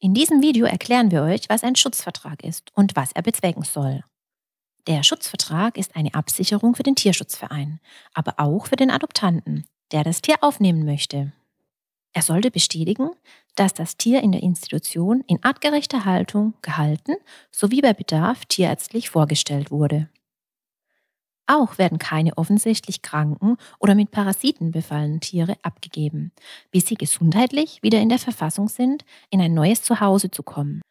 In diesem Video erklären wir euch, was ein Schutzvertrag ist und was er bezwecken soll. Der Schutzvertrag ist eine Absicherung für den Tierschutzverein, aber auch für den Adoptanten, der das Tier aufnehmen möchte. Er sollte bestätigen, dass das Tier in der Institution in artgerechter Haltung gehalten sowie bei Bedarf tierärztlich vorgestellt wurde. Auch werden keine offensichtlich kranken oder mit Parasiten befallenen Tiere abgegeben, bis sie gesundheitlich wieder in der Verfassung sind, in ein neues Zuhause zu kommen.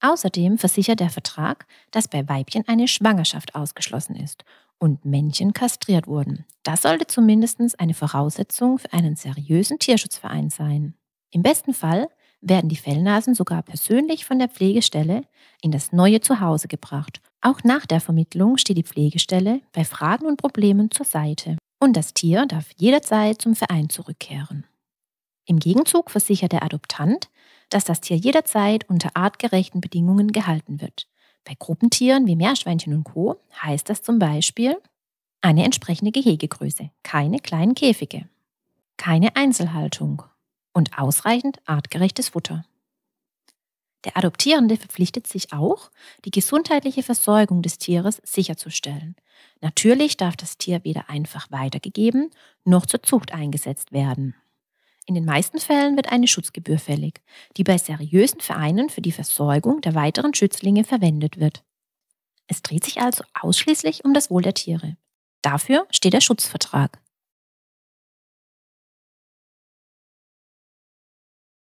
Außerdem versichert der Vertrag, dass bei Weibchen eine Schwangerschaft ausgeschlossen ist und Männchen kastriert wurden. Das sollte zumindest eine Voraussetzung für einen seriösen Tierschutzverein sein. Im besten Fall werden die Fellnasen sogar persönlich von der Pflegestelle in das neue Zuhause gebracht. Auch nach der Vermittlung steht die Pflegestelle bei Fragen und Problemen zur Seite und das Tier darf jederzeit zum Verein zurückkehren. Im Gegenzug versichert der Adoptant, dass das Tier jederzeit unter artgerechten Bedingungen gehalten wird. Bei Gruppentieren wie Meerschweinchen und Co. heißt das zum Beispiel eine entsprechende Gehegegröße, keine kleinen Käfige, keine Einzelhaltung, und ausreichend artgerechtes Futter. Der Adoptierende verpflichtet sich auch, die gesundheitliche Versorgung des Tieres sicherzustellen. Natürlich darf das Tier weder einfach weitergegeben noch zur Zucht eingesetzt werden. In den meisten Fällen wird eine Schutzgebühr fällig, die bei seriösen Vereinen für die Versorgung der weiteren Schützlinge verwendet wird. Es dreht sich also ausschließlich um das Wohl der Tiere. Dafür steht der Schutzvertrag.